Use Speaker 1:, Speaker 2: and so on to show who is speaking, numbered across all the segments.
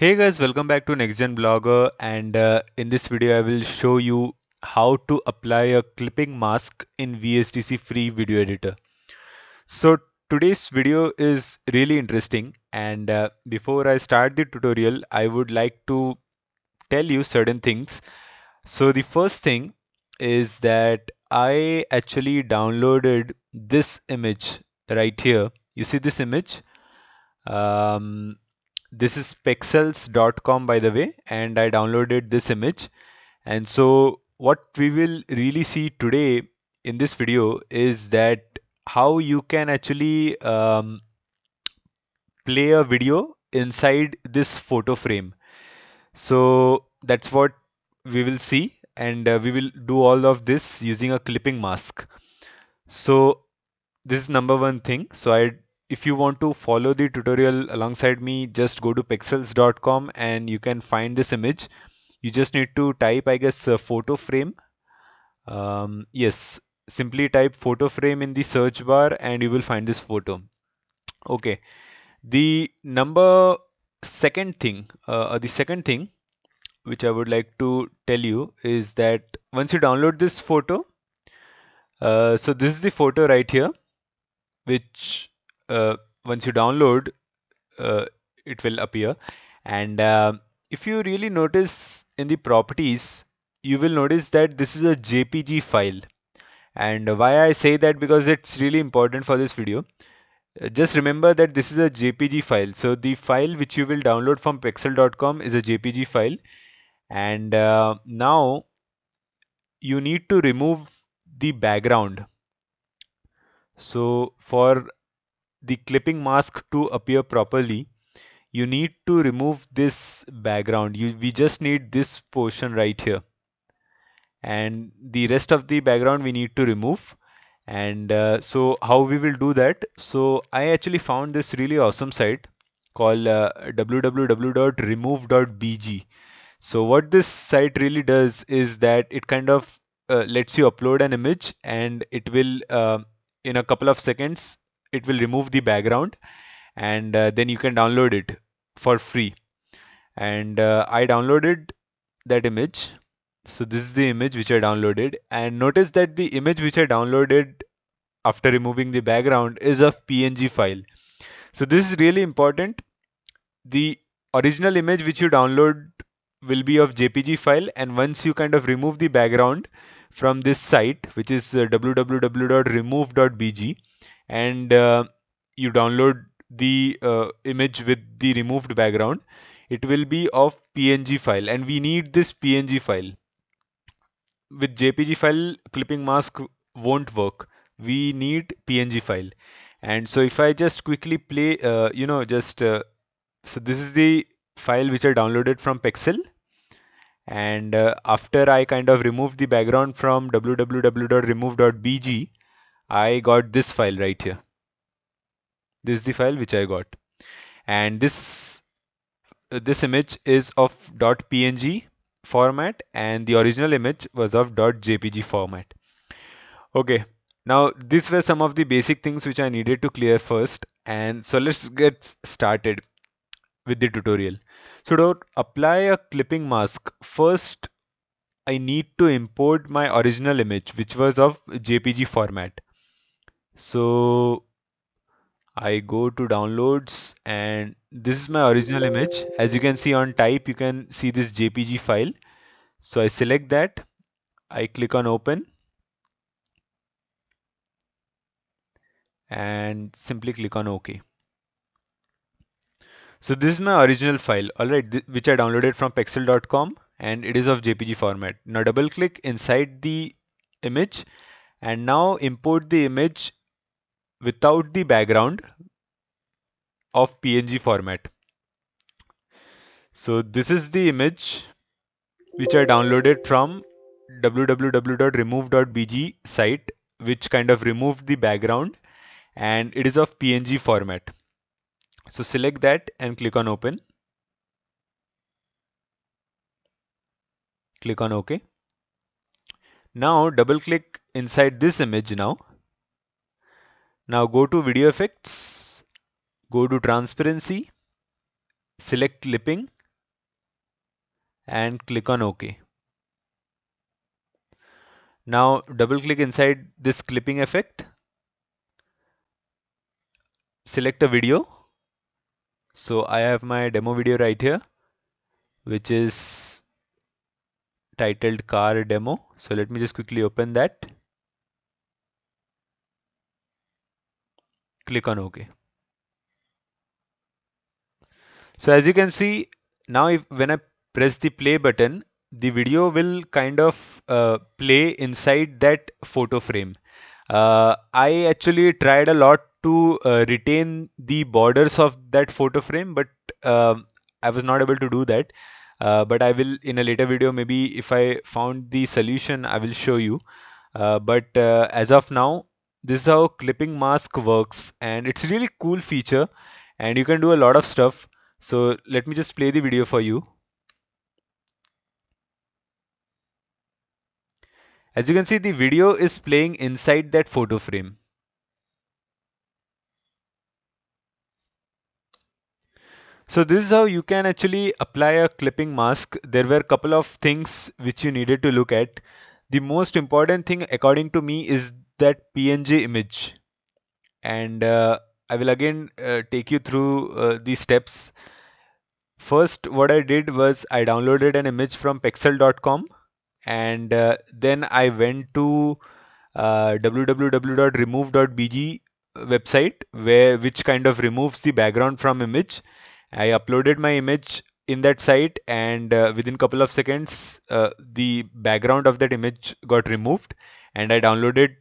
Speaker 1: hey guys welcome back to nextgen blogger and uh, in this video i will show you how to apply a clipping mask in vsdc free video editor so today's video is really interesting and uh, before i start the tutorial i would like to tell you certain things so the first thing is that i actually downloaded this image right here you see this image um, this is pexels.com by the way and I downloaded this image and so what we will really see today in this video is that how you can actually um, play a video inside this photo frame so that's what we will see and uh, we will do all of this using a clipping mask so this is number one thing so I if you want to follow the tutorial alongside me, just go to pixels.com and you can find this image. You just need to type, I guess, uh, photo frame. Um, yes, simply type photo frame in the search bar and you will find this photo. Okay, the number second thing, uh, the second thing which I would like to tell you is that once you download this photo, uh, so this is the photo right here, which uh, once you download uh, it will appear and uh, if you really notice in the properties you will notice that this is a jpg file and why I say that because it's really important for this video just remember that this is a jpg file so the file which you will download from pixel.com is a jpg file and uh, now you need to remove the background so for the clipping mask to appear properly you need to remove this background you we just need this portion right here and the rest of the background we need to remove and uh, so how we will do that so i actually found this really awesome site called uh, www.remove.bg so what this site really does is that it kind of uh, lets you upload an image and it will uh, in a couple of seconds it will remove the background and uh, then you can download it for free and uh, I downloaded that image so this is the image which I downloaded and notice that the image which I downloaded after removing the background is of PNG file so this is really important the original image which you download will be of JPG file and once you kind of remove the background from this site which is uh, www.remove.bg and uh, you download the uh, image with the removed background it will be of png file and we need this png file with jpg file clipping mask won't work we need png file and so if i just quickly play uh, you know just uh, so this is the file which i downloaded from Pixel, and uh, after i kind of removed the background from www.remove.bg I got this file right here. This is the file which I got. And this this image is of .png format and the original image was of .jpg format. Okay, now these were some of the basic things which I needed to clear first and so let's get started with the tutorial. So to apply a clipping mask, first I need to import my original image which was of JPG format so I go to downloads and this is my original image as you can see on type you can see this JPG file so I select that I click on open and simply click on OK so this is my original file alright which I downloaded from pexel.com and it is of JPG format now double click inside the image and now import the image without the background of PNG format. So this is the image which I downloaded from www.remove.bg site which kind of removed the background and it is of PNG format. So select that and click on open. Click on OK. Now double click inside this image now now go to video effects, go to transparency, select clipping and click on OK. Now double click inside this clipping effect. Select a video. So I have my demo video right here, which is titled car demo. So let me just quickly open that. click on OK. So as you can see now if when I press the play button the video will kind of uh, play inside that photo frame. Uh, I actually tried a lot to uh, retain the borders of that photo frame but um, I was not able to do that. Uh, but I will in a later video maybe if I found the solution I will show you. Uh, but uh, as of now this is how clipping mask works and it's really cool feature and you can do a lot of stuff so let me just play the video for you as you can see the video is playing inside that photo frame So this is how you can actually apply a clipping mask. There were a couple of things which you needed to look at. The most important thing according to me is that PNG image and uh, I will again uh, take you through uh, steps. First, what I did was I downloaded an image from pixel.com, and uh, then I went to uh, www.remove.bg website where which kind of removes the background from image. I uploaded my image in that site and uh, within couple of seconds uh, the background of that image got removed and I downloaded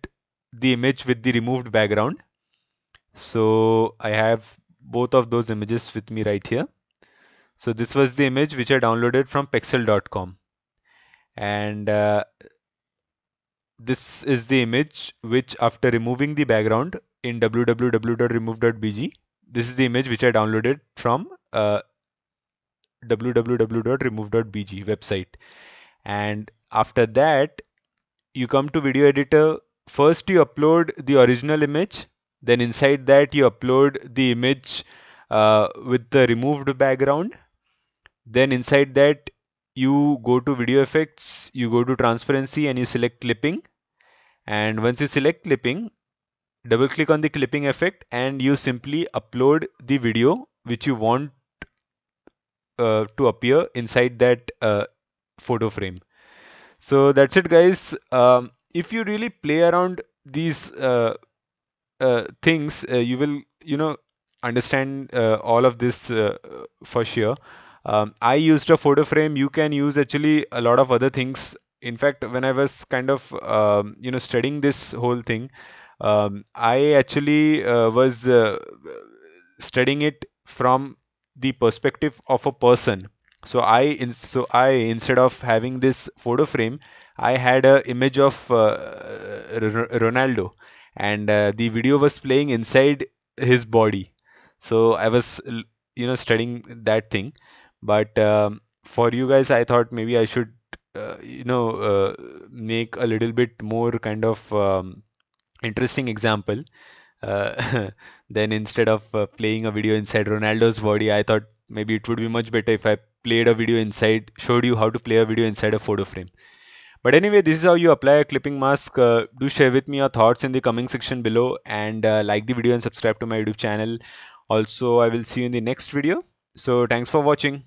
Speaker 1: the image with the removed background. So I have both of those images with me right here. So this was the image which I downloaded from pixel.com. And uh, this is the image which after removing the background in www.remove.bg, this is the image which I downloaded from uh, www.remove.bg website. And after that, you come to video editor first you upload the original image then inside that you upload the image uh, with the removed background then inside that you go to video effects you go to transparency and you select clipping and once you select clipping double click on the clipping effect and you simply upload the video which you want uh, to appear inside that uh, photo frame so that's it guys um, if you really play around these uh, uh, things, uh, you will you know understand uh, all of this uh, for sure. Um, I used a photo frame. You can use actually a lot of other things. In fact, when I was kind of um, you know studying this whole thing, um, I actually was studying it from the perspective of a person so i so i instead of having this photo frame I had a image of uh, Ronaldo and uh, the video was playing inside his body. So I was you know studying that thing. But um, for you guys, I thought maybe I should uh, you know uh, make a little bit more kind of um, interesting example. Uh, then instead of uh, playing a video inside Ronaldo's body, I thought maybe it would be much better if I played a video inside, showed you how to play a video inside a photo frame. But anyway, this is how you apply a clipping mask. Uh, do share with me your thoughts in the coming section below and uh, like the video and subscribe to my YouTube channel. Also, I will see you in the next video. So thanks for watching.